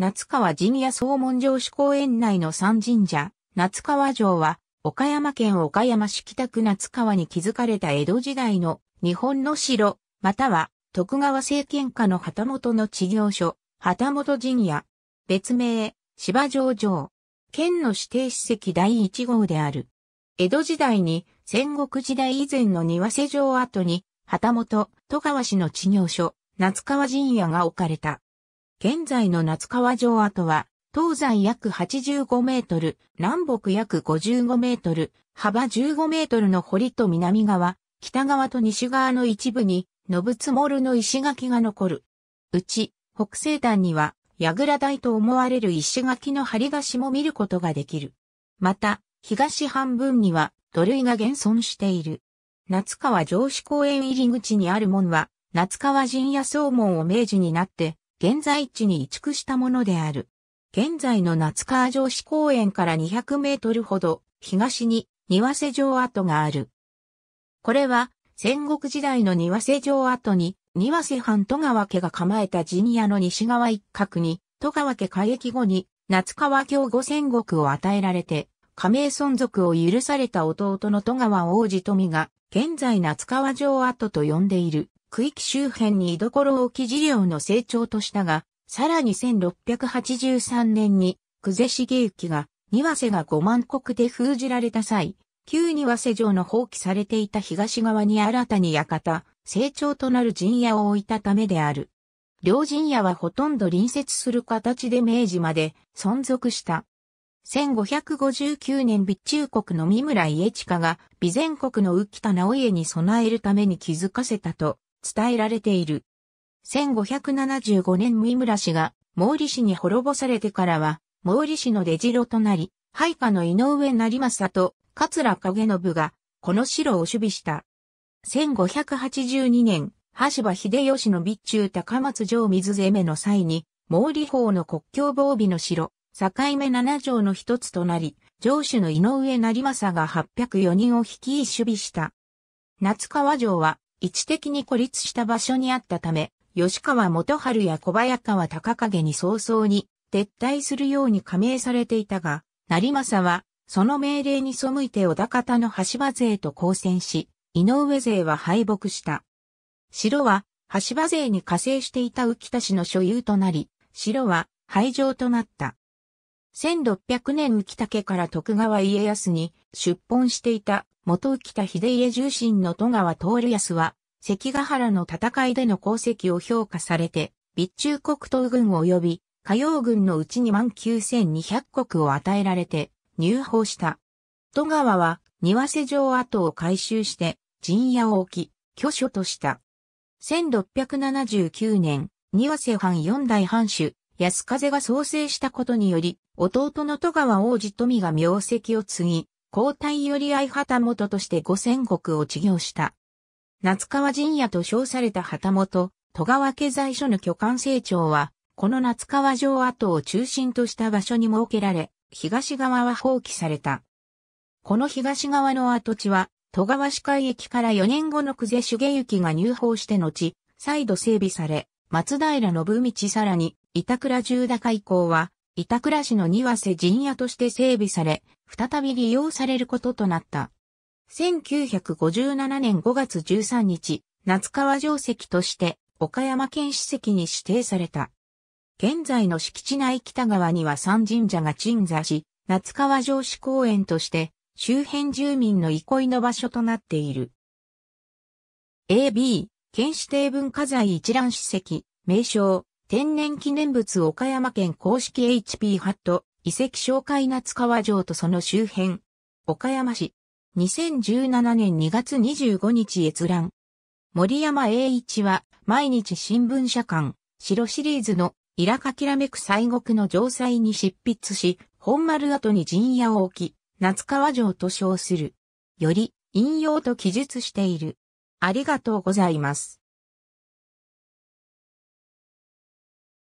夏川陣屋総門城主公園内の三神社、夏川城は、岡山県岡山市北区夏川に築かれた江戸時代の日本の城、または徳川政権下の旗本の地業所、旗本陣屋、別名、芝城城、県の指定史跡第一号である。江戸時代に戦国時代以前の庭瀬城跡に、旗本、戸川氏の地業所、夏川陣屋が置かれた。現在の夏川城跡は、東西約85メートル、南北約55メートル、幅15メートルの堀と南側、北側と西側の一部に、信積もるの石垣が残る。うち、北西端には、櫓台と思われる石垣の張り出しも見ることができる。また、東半分には土塁が現存している。夏川城址公園入り口にある門は、夏川陣屋総門を明治になって現在地に移築したものである。現在の夏川城市公園から200メートルほど東に庭瀬城跡がある。これは戦国時代の庭瀬城跡に庭瀬藩戸川家が構えた陣屋の西側一角に戸川家開役後に夏川京五戦国を与えられて加盟存続を許された弟の戸川王子富が現在夏川城跡と呼んでいる。区域周辺に居所を置き事業の成長としたが、さらに1683年に、久世茂之が、庭瀬が5万国で封じられた際、旧庭瀬城の放棄されていた東側に新たに館、成長となる陣屋を置いたためである。両陣屋はほとんど隣接する形で明治まで存続した。1559年備中国の三村家下が備前国の浮田直家に備えるために築かせたと伝えられている。1575年三村氏が毛利氏に滅ぼされてからは、毛利氏の出城となり、配下の井上成政と桂影信が、この城を守備した。1582年、羽柴秀吉の備中高松城水攻めの際に、毛利法の国境防備の城、境目七条の一つとなり、城主の井上成政が804人を率い守備した。夏川城は、位置的に孤立した場所にあったため、吉川元春や小早川高影に早々に撤退するように加盟されていたが、成政は、その命令に背いて小田方の橋場勢と交戦し、井上勢は敗北した。城は、橋場勢に加勢していた浮田氏の所有となり、城は廃城となった。1600年浮田家から徳川家康に出奔していた元浮田秀家重臣の戸川徹康は、関ヶ原の戦いでの功績を評価されて、備中国東軍及び、火曜軍のうちに万9200国を与えられて、入邦した。戸川は、庭瀬城跡を改修して、陣屋を置き、居所とした。1679年、庭瀬藩四代藩主、安風が創生したことにより、弟の戸川王子富が名跡を継ぎ、皇太より愛旗本として五千国を治業した。夏川陣屋と称された旗本、戸川家財所の巨漢成長は、この夏川城跡を中心とした場所に設けられ、東側は放棄された。この東側の跡地は、戸川市海駅から4年後の久世茂行が入法して後、再度整備され、松平信道さらに、板倉重高以降は、板倉市の庭瀬陣屋として整備され、再び利用されることとなった。1957年5月13日、夏川城跡として岡山県史跡に指定された。現在の敷地内北側には三神社が鎮座し、夏川城址公園として周辺住民の憩いの場所となっている。AB、県指定文化財一覧史跡、名称、天然記念物岡山県公式 HP ハット、遺跡紹介夏川城とその周辺。岡山市。2017年2月25日閲覧。森山栄一は、毎日新聞社館、白シリーズの、イラカきらめく西国の城塞に執筆し、本丸跡に陣屋を置き、夏川城と称する。より、引用と記述している。ありがとうございます。